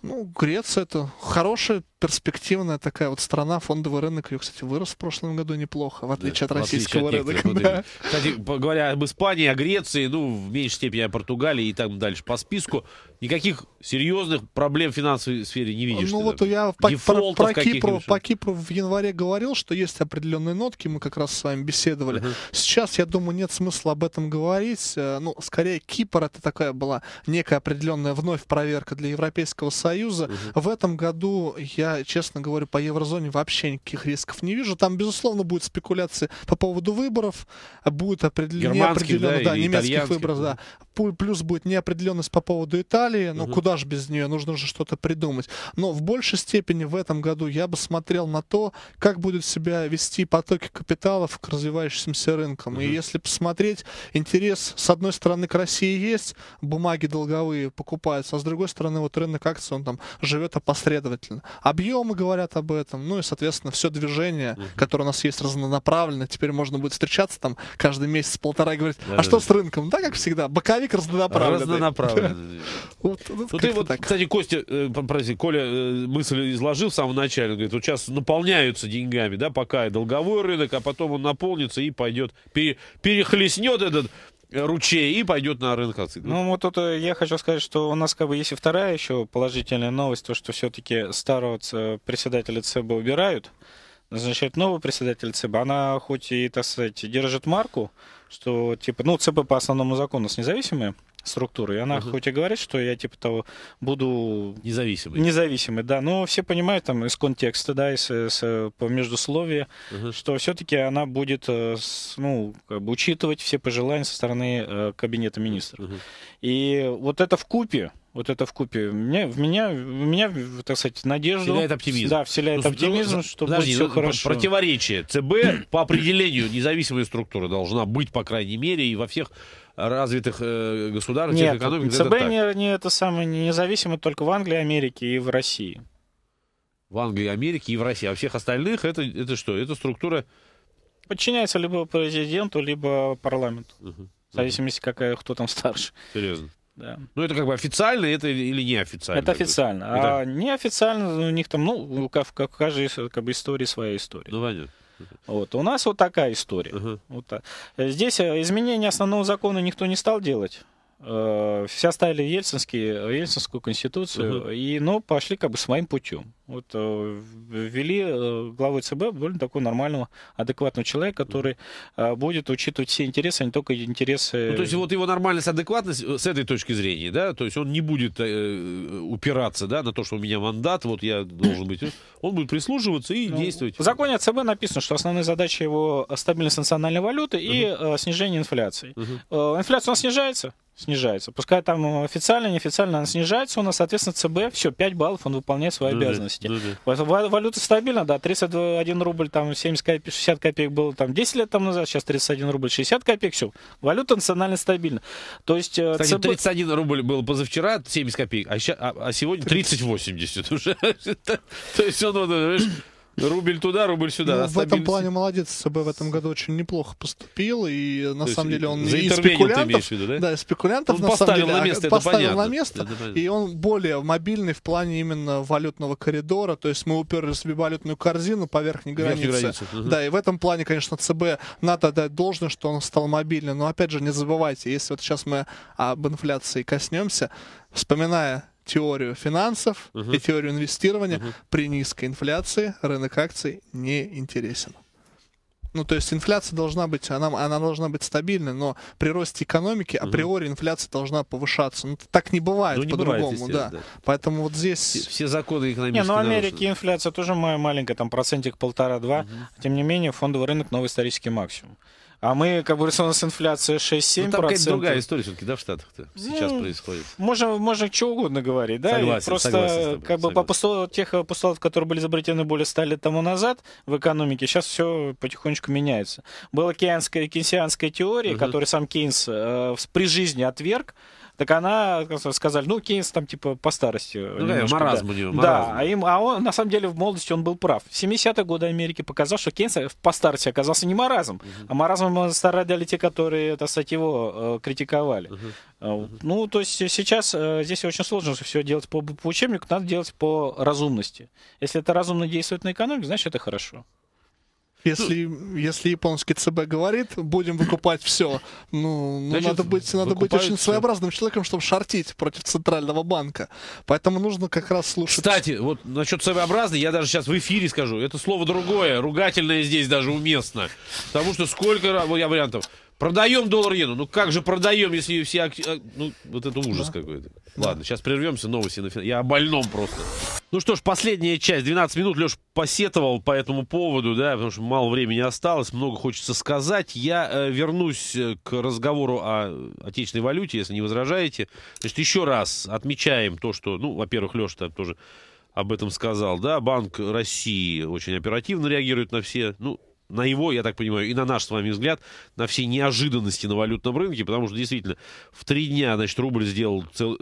ну, Греция это хорошая перспективная такая вот страна, фондовый рынок ее, кстати, вырос в прошлом году неплохо, в отличие да, от российского отличие от рынка. Да. Кстати, говоря об Испании, о Греции, ну, в меньшей степени о Португалии и так дальше по списку, никаких серьезных проблем в финансовой сфере не видишь. Ну, вот я по, про, про, Кипру, по Кипру в январе говорил, что есть определенные нотки, мы как раз с вами беседовали. Uh-huh. Сейчас, я думаю, нет смысла об этом говорить. Э, ну, скорее, Кипр это такая была некая определенная вновь проверка для Европейского Союза. Uh-huh. В этом году я я, честно говорю, по еврозоне вообще никаких рисков не вижу. Там, безусловно, будет спекуляции по поводу выборов, будет определен... неопределенность, да, да немецких выборов, да. Плюс будет неопределенность по поводу Италии, ну угу. куда же без нее, нужно же что-то придумать. Но в большей степени в этом году я бы смотрел на то, как будут себя вести потоки капиталов к развивающимся рынкам. Угу. И если посмотреть, интерес, с одной стороны, к России есть, бумаги долговые покупаются, а с другой стороны, вот рынок акций, он там живет опосредованно. А объемы говорят об этом, ну и, соответственно, все движение, uh которое у нас есть разнонаправленно, теперь можно будет встречаться там каждый месяц полтора и говорить, а да, что да. с рынком? Да, как всегда, боковик разнонаправленный. Разнонаправленный. *laughs* Ну, кстати, Костя, э, прости, Коля э, мысль изложил в самом начале, говорит, вот сейчас наполняются деньгами, да, пока и долговой рынок, а потом он наполнится и пойдет, перехлестнет этот ручей и пойдет на рынок ацидов. Ну, вот тут э, я хочу сказать, что у нас как бы есть и вторая еще положительная новость, то что все-таки старого э, председателя ЦБ убирают назначает нового председателя ЦБ. Она хоть и, так сказать, держит марку, что типа, ну, ЦБ по основному закону з независимою структурой. Она угу. хоть и говорит, что я типа того буду... Независимый. Независимый, да. Но все понимают там из контекста, да, из, из по междусловия, угу. что все-таки она будет э, ну, как бы учитывать все пожелания со стороны э, Кабинета министров. Угу. И вот это в купе вот это в купе. Меня, в меня, в меня, так сказать, надежда Вселяет оптимизм. Да, вселяет ну, оптимизм, ну, что подожди, будет все ну, хорошо. Противоречие. ЦБ *clears throat* по определению независимая структура должна быть, по крайней мере, и во всех развитых э, государств, Нет, экономик. ЦБ это не, не это самое не независимо только в Англии, Америке и в России. В Англии, Америке и в России. А всех остальных это, это что? Это структура... Подчиняется либо президенту, либо парламенту. Угу. В зависимости, какая, кто там старше. Серьезно. Да. Ну, это как бы официально это или неофициально? Это официально. Это... А неофициально ну, у них там, ну, как, как в каждой как бы, истории своя история. Ну, понятно. Вот. У нас вот такая история. uh Вот так. Здесь э, изменения основного закона никто не стал делать э, все оставили Ельцинские, Ельцинскую конституцию, угу. и, но ну, пошли как бы своим путем. Вот э, ввели э, главу ЦБ более такого нормального, адекватного человека, который э, будет учитывать все интересы, а не только интересы... Ну, то есть вот его нормальность, адекватность с этой точки зрения, да, то есть он не будет э, упираться, да, на то, что у меня мандат, вот я должен быть... Он будет прислуживаться и ну, действовать. В законе о ЦБ написано, что основная задача его стабильность национальной валюты и угу. э, снижение инфляции. Угу. Э, инфляция у нас снижается, снижается. Пускай там э, официально, неофициально она снижается, у нас, соответственно, ЦБ, все, 5 баллов он выполняет свои да, обязанности. Да, да. Валюта стабильна, да, 31 рубль, там, 70 копеек, 60 копеек было там 10 лет тому назад, сейчас 31 рубль, 60 копеек, все, валюта национально стабильна. То есть... Э, Кстати, ЦБ... 31 рубль был позавчера, 70 копеек, а, ща, а, а сегодня 30-80 *laughs* уже. *laughs* То есть он, э, Рубль туда, рубль сюда. Ну, в этом плане молодец с собой в этом году очень неплохо поступил. И на То самом деле он за и спекулянтов. виду, да? да, и спекулянтов он на самом деле на место, поставил понятно, на место. Это и он более мобильный в плане именно валютного коридора. То есть мы уперлись в валютную корзину по верхней границе. Верхней границе. Угу. Да, и в этом плане, конечно, ЦБ надо дать должное, что он стал мобильным. Но опять же, не забывайте, если вот сейчас мы об инфляции коснемся, вспоминая теорию финансов угу. и теорию инвестирования угу. при низкой инфляции рынок акций не интересен. Ну, то есть инфляция должна быть, она, она должна быть стабильной, но при росте экономики априори инфляция должна повышаться. Ну, так не бывает ну, по-другому, да. да. Поэтому вот здесь... Все, все законы экономические. Не, ну, в Америке инфляция тоже моя маленькая, там процентик полтора-два. Угу. Тем не менее, фондовый рынок новый исторический максимум. А мы, как говорится, у нас инфляция 6-7%. Ну, там какая-то другая история все-таки, да, в Штатах-то ну, сейчас ну, происходит. Можно, можно что угодно говорить, да? Согласен, просто согласен тобой, как бы согласен. по постулату, тех постулатов, которые были изобретены более 100 лет тому назад в экономике, сейчас все потихонечку меняется. Была кейнская, кейнсианская теория, угу. которую сам Кейнс э, при жизни отверг, так она э, сказали, ну, Кейнс там типа по старости. Ну, немножко, да, маразм да. у него. Маразм. Да, а, им, а он на самом деле в молодости он был прав. 70-е годы Америки показал, что Кейнс э, по старости оказался не маразм, uh-huh. а маразмом страдали те, которые, так сказать, его э, критиковали. Uh-huh. Uh-huh. Ну, то есть сейчас э, здесь очень сложно все делать по, по учебнику, надо делать по разумности. Если это разумно действует на экономику, значит это хорошо. Если, если японский ЦБ говорит, будем выкупать все, ну, ну Значит, надо быть, надо быть очень своеобразным человеком, чтобы шортить против Центрального банка. Поэтому нужно как раз слушать. Кстати, вот насчет своеобразный, я даже сейчас в эфире скажу, это слово другое, ругательное здесь даже уместно. Потому что сколько я вариантов. Продаем доллар иену. Ну как же продаем, если все... А, ну, вот это ужас да. какой-то. Да. Ладно, сейчас прервемся, новости. На фин... Я о больном просто. Ну что ж, последняя часть, 12 минут. Леш посетовал по этому поводу, да, потому что мало времени осталось, много хочется сказать. Я э, вернусь э, к разговору о отечественной валюте, если не возражаете. Значит, еще раз отмечаем то, что, ну, во-первых, Леша там тоже об этом сказал, да, Банк России очень оперативно реагирует на все, ну, на его, я так понимаю, и на наш с вами взгляд, на все неожиданности на валютном рынке, потому что действительно в три дня, значит, рубль сделал цел...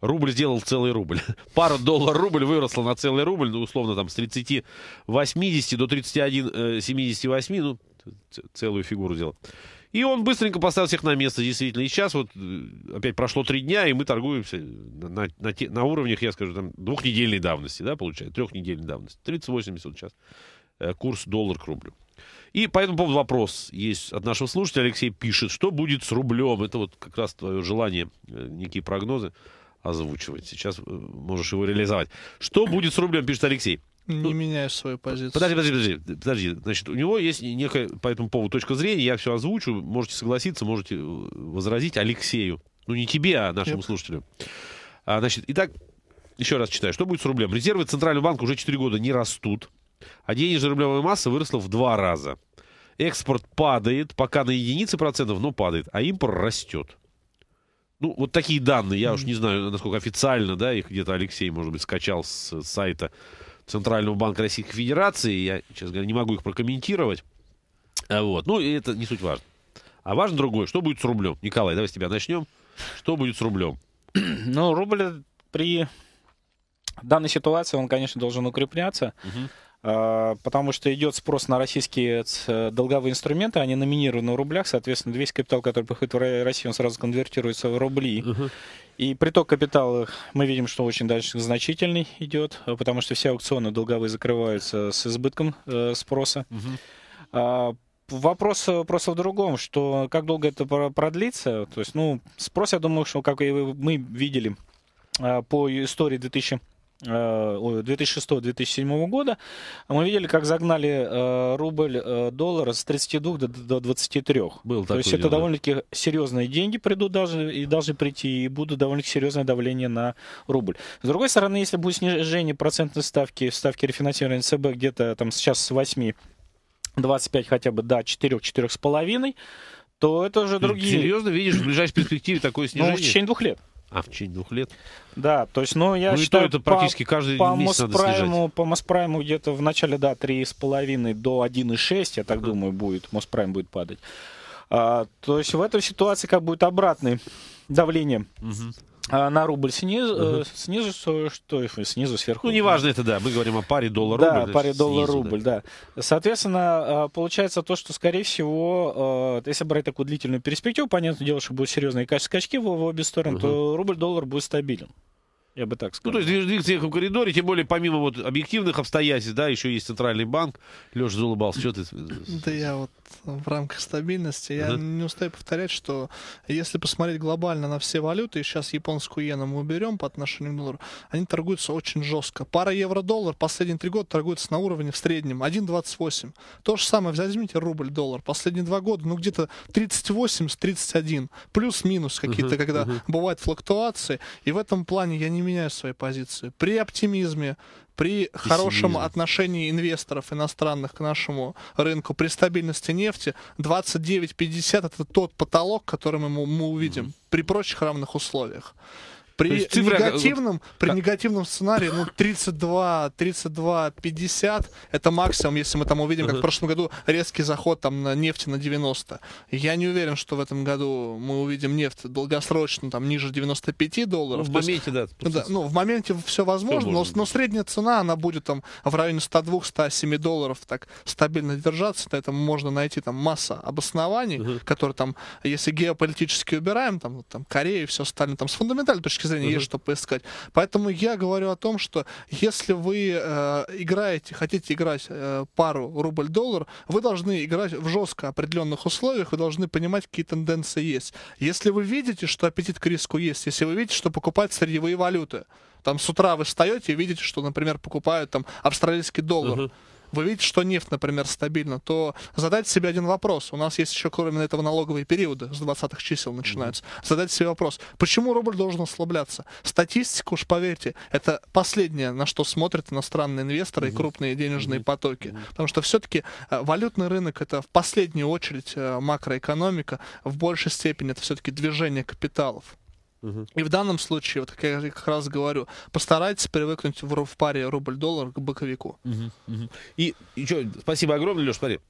Рубль сделал целый рубль. *laughs* Пара доллар-рубль выросла на целый рубль, ну, условно, там, с 30,80 до 31,78, э, ну, целую фигуру сделал. И он быстренько поставил всех на место, действительно. И сейчас вот э, опять прошло три дня, и мы торгуемся на, на, на уровнях, я скажу, там, двухнедельной давности, да, получается, трехнедельной давности. 30,80 сейчас. Э, курс доллар к рублю. И по этому поводу вопрос есть от нашего слушателя. Алексей пишет, что будет с рублем? Это вот как раз твое желание, э, некие прогнозы озвучивать. Сейчас э, можешь его реализовать. Что будет с рублем, пишет Алексей. Не ну, меняешь свою позицию. Подожди, подожди, подожди, подожди. Значит, у него есть некая по этому поводу точка зрения. Я все озвучу. Можете согласиться, можете возразить Алексею. Ну, не тебе, а нашему Нет. слушателю. А, значит, итак, еще раз читаю. Что будет с рублем? Резервы Центрального банка уже 4 года не растут а денежная рублевая масса выросла в два раза. Экспорт падает, пока на единицы процентов, но падает, а импорт растет. Ну, вот такие данные, я уж не знаю, насколько официально, да, их где-то Алексей, может быть, скачал с сайта Центрального банка Российской Федерации, я, сейчас говорю, не могу их прокомментировать. А вот, ну, это не суть важно. А важно другое, что будет с рублем? Николай, давай с тебя начнем. Что будет с рублем? Ну, рубль при данной ситуации, он, конечно, должен укрепляться. Угу. А, потому что идет спрос на российские долговые инструменты, они номинированы в рублях, соответственно, весь капитал, который приходит в Россию, он сразу конвертируется в рубли. И приток капитала мы видим, что очень дальше значительный идет, потому что все аукционы долговые закрываются с избытком э, спроса. Uh-huh. Вопрос просто в другом, что как долго это продлится, то есть, ну, спрос, я думаю, что, как и мы видели а, по истории 2000 2006-2007 э, года, мы видели, как загнали э, рубль э, доллара с 32 до 23. Был То есть дело. это довольно-таки серьезные деньги придут даже и должны прийти, и будут довольно-таки серьезное давление на рубль. С другой стороны, если будет снижение процентной ставки, ставки рефинансирования ЦБ где-то там сейчас с 8 25 хотя бы до 4-4,5, то это уже другие... Серьезно видишь в ближайшей перспективе такое снижение? Ну, в течение двух лет а в течение двух лет. Да, то есть, ну, я ну, считаю, это практически по, каждый по месяц Моспрайму, По Моспрайму где-то в начале, да, 3,5 до 1,6, я так uh думаю, будет, Моспрайм будет падать. А, то есть в этой ситуации как будет обратное давление. uh а на рубль сниз, uh э, снизу, что, что снизу, сверху. Ну, неважно это, да, мы говорим о паре доллар-рубль. Да, паре доллар-рубль, да. да. Соответственно, а, получается то, что, скорее всего, а, если брать такую длительную перспективу, понятное дело, что будут серьезные скачки в, обе стороны, uh то рубль-доллар будет стабилен. Я бы так сказал. Ну, то есть юрисдикция в коридоре, тем более, помимо вот объективных обстоятельств, да, еще есть Центральный банк. Леша заулыбался, что ты... *laughs* Да я вот в рамках стабильности, я не устаю повторять, что если посмотреть глобально на все валюты, и сейчас японскую иену мы уберем по отношению к доллару, они торгуются очень жестко. Пара евро-доллар последние три года торгуется на уровне в среднем 1,28. То же самое, возьмите рубль-доллар, последние два года, ну, где-то 38-31, плюс-минус какие-то, когда бывают флуктуации, и в этом плане я не меняю своей позиции. При оптимизме, при Пессимизм. хорошем отношении инвесторов иностранных к нашему рынку, при стабильности нефти, 29-50 это тот потолок, который мы, мы увидим mm. при прочих равных условиях. При, цифра... негативном, при негативном сценарии ну, 32, 32, 50 это максимум, если мы там увидим, как в прошлом году резкий заход там на нефти на 90. Я не уверен, что в этом году мы увидим нефть долгосрочно там ниже 95 долларов. Ну, в моменте, есть, да, да. Ну, в моменте все возможно, все но, но средняя цена, она будет там в районе 102-107 долларов так стабильно держаться. На этом можно найти там масса обоснований, uh-huh. которые там, если геополитически убираем, там, там Корею все остальное, там с фундаментальной точки точки зрения uh-huh. есть что поискать. Поэтому я говорю о том, что если вы э, играете, хотите играть э, пару рубль-доллар, вы должны играть в жестко определенных условиях, вы должны понимать, какие тенденции есть. Если вы видите, что аппетит к риску есть, если вы видите, что покупать сырьевые валюты, там с утра вы встаете и видите, что, например, покупают там австралийский доллар. Uh-huh вы видите, что нефть, например, стабильна, то задайте себе один вопрос. У нас есть еще, кроме этого, налоговые периоды с 20-х чисел начинаются. Mm-hmm. Задайте себе вопрос, почему рубль должен ослабляться? Статистика, уж поверьте, это последнее, на что смотрят иностранные инвесторы mm-hmm. и крупные денежные mm-hmm. потоки. Потому что все-таки э, валютный рынок это в последнюю очередь э, макроэкономика, в большей степени это все-таки движение капиталов. Угу. И в данном случае, вот как я как раз говорю, постарайтесь привыкнуть в, в паре рубль-доллар к боковику. Угу, угу. И еще, спасибо огромное, Леш, смотри,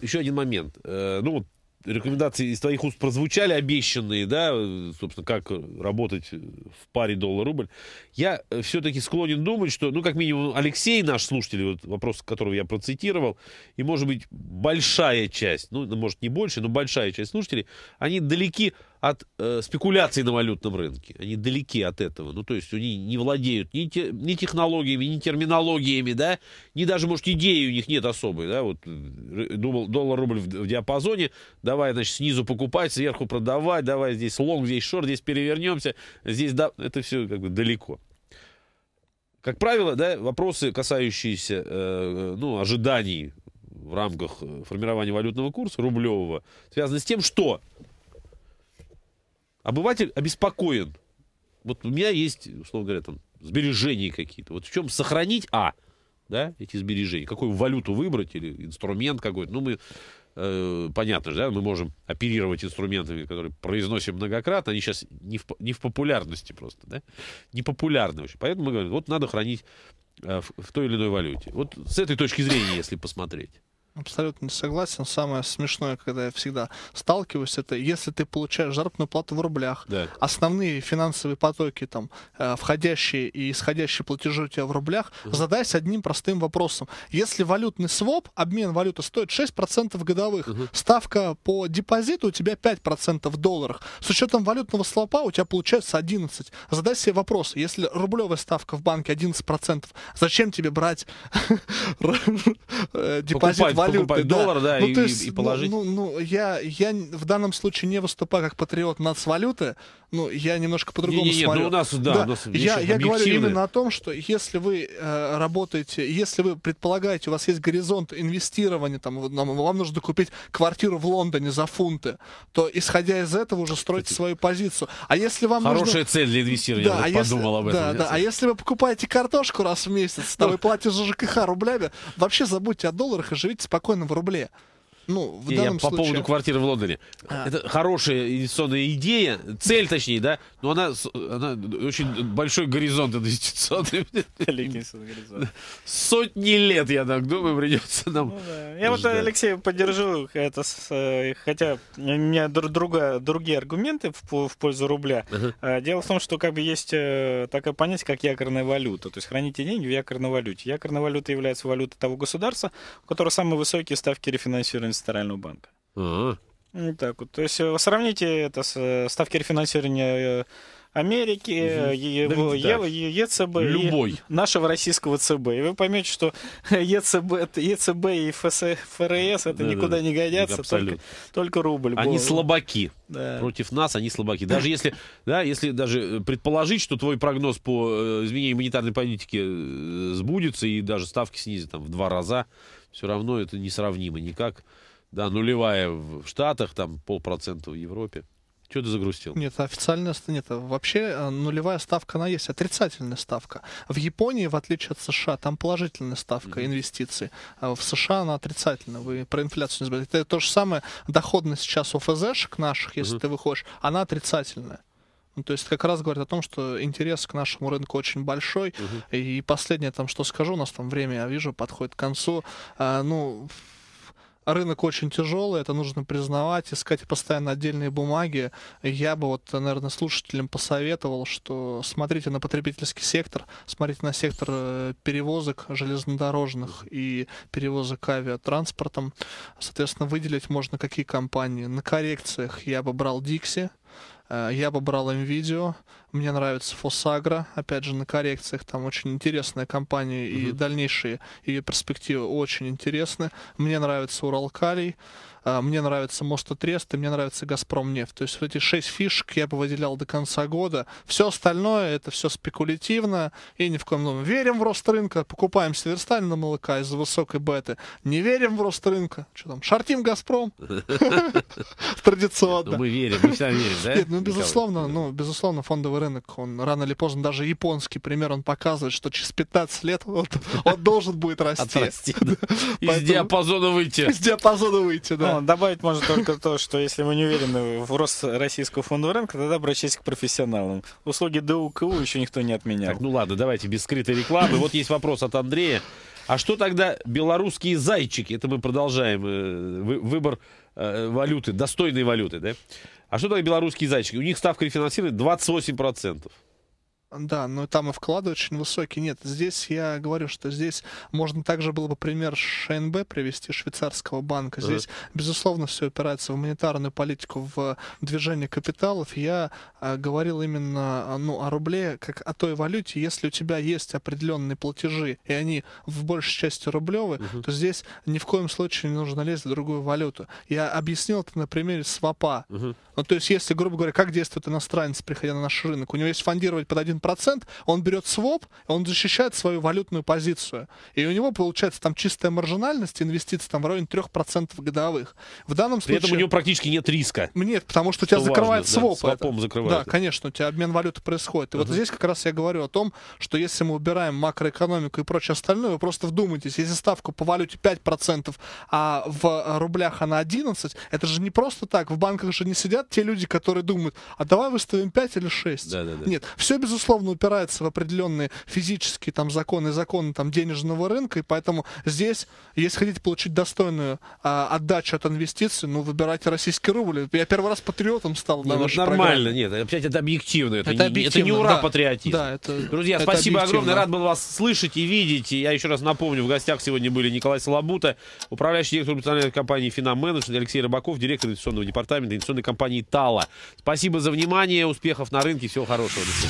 еще один момент. Э, ну, рекомендации из твоих уст прозвучали, обещанные, да, э, собственно, как работать в паре доллар-рубль, я э, все-таки склонен думать, что, ну, как минимум, Алексей, наш слушатель, вот вопрос, которого я процитировал, и, может быть, большая часть, ну, может, не больше, но большая часть слушателей, они далеки от э, спекуляций на валютном рынке. Они далеки от этого. Ну, то есть они не владеют ни, те, ни технологиями, ни терминологиями, да, ни даже, может, идеи у них нет особой, да, вот э, доллар-рубль в, в диапазоне, давай, значит, снизу покупать, сверху продавать, давай здесь лонг, здесь шорт, здесь перевернемся, здесь, да, это все как бы далеко. Как правило, да, вопросы, касающиеся, э, ну, ожиданий в рамках э, формирования валютного курса рублевого, связаны с тем, что обыватель обеспокоен. Вот у меня есть, условно говоря, там, сбережения какие-то. Вот в чем сохранить, а, да, эти сбережения, какую валюту выбрать или инструмент какой-то. Ну, мы, э, понятно же, да, мы можем оперировать инструментами, которые произносим многократно, они сейчас не в, не в популярности просто, да, не популярны вообще. Поэтому мы говорим, вот надо хранить э, в, в той или иной валюте. Вот с этой точки зрения, если посмотреть. Абсолютно не согласен. Самое смешное, когда я всегда сталкиваюсь, это если ты получаешь заработную плату в рублях, да. основные финансовые потоки, там, э, входящие и исходящие платежи у тебя в рублях, угу. задайся одним простым вопросом. Если валютный своп, обмен валюты стоит 6% годовых, угу. ставка по депозиту у тебя 5% в долларах, с учетом валютного слопа у тебя получается 11%. Задай себе вопрос, если рублевая ставка в банке 11%, зачем тебе брать *laughs* э, депозит валюты. Покупать да. доллар, да, ну, и, есть, и ну, положить. Ну, ну, ну я, я в данном случае не выступаю как патриот нацвалюты, ну, я немножко по-другому не, не, не, смотрю. Ну, у нас, да, да. У нас я, я говорю именно о том, что если вы э, работаете, если вы предполагаете, у вас есть горизонт инвестирования, там, вам нужно купить квартиру в Лондоне за фунты, то исходя из этого уже строите свою позицию. А если вам Хорошая нужно... цель для инвестирования, да, я а если... об этом. Да, да. А если вы покупаете картошку раз в месяц, там, и платите за ЖКХ рублями, вообще забудьте о долларах и живите спокойно в рубле. Ну, в данном я, по случае... поводу квартиры в Лондоне. А. Это хорошая инвестиционная идея, цель точнее, да, но она, она очень большой горизонт инвестиционный. горизонт. Сотни лет, я так думаю, придется нам ну Я вот э, Алексей поддержу, это, э, хотя у меня друга, другие аргументы в, в пользу рубля. Uh-huh. Дело в том, что как бы есть такое понятие, как якорная валюта. То есть храните деньги в якорной валюте. Якорная валюта является валютой того государства, у которого самые высокие ставки рефинансирования из Центрального банка. а а Вот так вот. То есть э, сравните это с э, ставки рефинансирования э, Америки, угу. его, да, е, ЕЦБ, Любой. И нашего российского ЦБ. И вы поймете, что ЕЦБ, *laughs* ЕЦБ и ФС, ФРС это да, никуда да, не годятся, абсолютно. только, только рубль. Они Бо... слабаки. Да. Против нас они слабаки. Даже если, да, если даже предположить, что твой прогноз по изменению монетарной политики сбудется и даже ставки снизят там, в два раза, все равно это несравнимо никак. Да, нулевая в Штатах, там полпроцента в Европе. Чего ты загрустил? Нет, официальная нет, вообще э, нулевая ставка она есть, отрицательная ставка. В Японии, в отличие от США, там положительная ставка mm-hmm. инвестиций, а в США она отрицательная. Вы про инфляцию не забыли. Это то же самое доходность сейчас у ФЗшек наших, если mm-hmm. ты выходишь, она отрицательная. Ну, то есть как раз говорит о том, что интерес к нашему рынку очень большой. Mm -hmm. И последнее там, что скажу, у нас там время, я вижу, подходит к концу. А, ну, рынок очень тяжелый, это нужно признавать, искать постоянно отдельные бумаги. Я бы вот, наверное, слушателям посоветовал, что смотрите на потребительский сектор, смотрите на сектор э, перевозок железнодорожных и перевозок авиатранспортом. Соответственно, выделить можно какие компании. На коррекциях я бы брал Dixie, Э, я бы брал видео. мне нравится Фосагра, опять же, на коррекциях, там очень интересная компания, mm и дальнейшие ее перспективы очень интересны. Мне нравится Уралкалий, а, мне нравится Мостотрест, и мне нравится Газпром нефть. То есть вот эти шесть фишек я бы выделял до конца года. Все остальное это все спекулятивно и ни в коем случае. Верим в рост рынка, покупаем Северсталь на молока из-за высокой беты. Не верим в рост рынка. Что там, шартим Газпром? *laughs* Традиционно. Ну, мы верим, мы всегда верим, да? Нет, ну безусловно, ну безусловно фондовый рынок, он рано или поздно, даже японский пример, он показывает, что через 15 лет он должен будет расти. *laughs* Из диапазона выйти. Из диапазона выйти, да. Ну, добавить можно только то, что если вы не уверены в рост российского фондового рынка, тогда обращайтесь к профессионалам. Услуги ДУКУ еще никто не отменял. Так, ну ладно, давайте без скрытой рекламы. Вот есть вопрос от Андрея. А что тогда белорусские зайчики? Это мы продолжаем э, вы, выбор э, валюты, достойной валюты, да? А что тогда белорусские зайчики? У них ставка рефинансирования 28%. Да, но там и вклады очень высокие. Нет, здесь я говорю, что здесь можно также было бы пример ШНБ привести, швейцарского банка. Здесь, uh безусловно, все опирается в монетарную политику, в движение капиталов. Я э, говорил именно а, ну, о рубле как о той валюте. Если у тебя есть определенные платежи, и они в большей части рублевые, uh то здесь ни в коем случае не нужно лезть в другую валюту. Я объяснил это на примере свопа. uh Ну, то есть, если, грубо говоря, как действует иностранец, приходя на наш рынок, у него есть фондировать под один 1%, он берет своп, он защищает свою валютную позицию. И у него получается там чистая маржинальность инвестиций там в районе 3% годовых. В данном При этом у него практически нет риска. Нет, потому что, у тебя закрывает важно, своп. Да, это. закрывает. Да, конечно, у тебя обмен валюты происходит. И uh-huh. вот здесь как раз я говорю о том, что если мы убираем макроэкономику и прочее остальное, вы просто вдумайтесь, если ставка по валюте 5%, а в рублях она 11, это же не просто так. В банках же не сидят те люди, которые думают, а давай выставим 5 или 6. Да, да, да. Нет, все безусловно безусловно, упирается в определенные физические там законы, законы там денежного рынка, и поэтому здесь, если хотите получить достойную а, отдачу от инвестиций, ну, выбирайте российский рубль. Я первый раз патриотом стал на вашей ну, Нормально, программе. нет, опять это объективно, это, это, объективно, это не ура да. патриотизм. Да, это, Друзья, это спасибо объективно. огромное, рад был вас слышать и видеть. И я еще раз напомню, в гостях сегодня были Николай Солобута, управляющий директор национальной компании «Финоменеджмент», Алексей Рыбаков, директор инвестиционного департамента инвестиционной компании «Тала». Спасибо за внимание, успехов на рынке, всего хорошего. До свидания.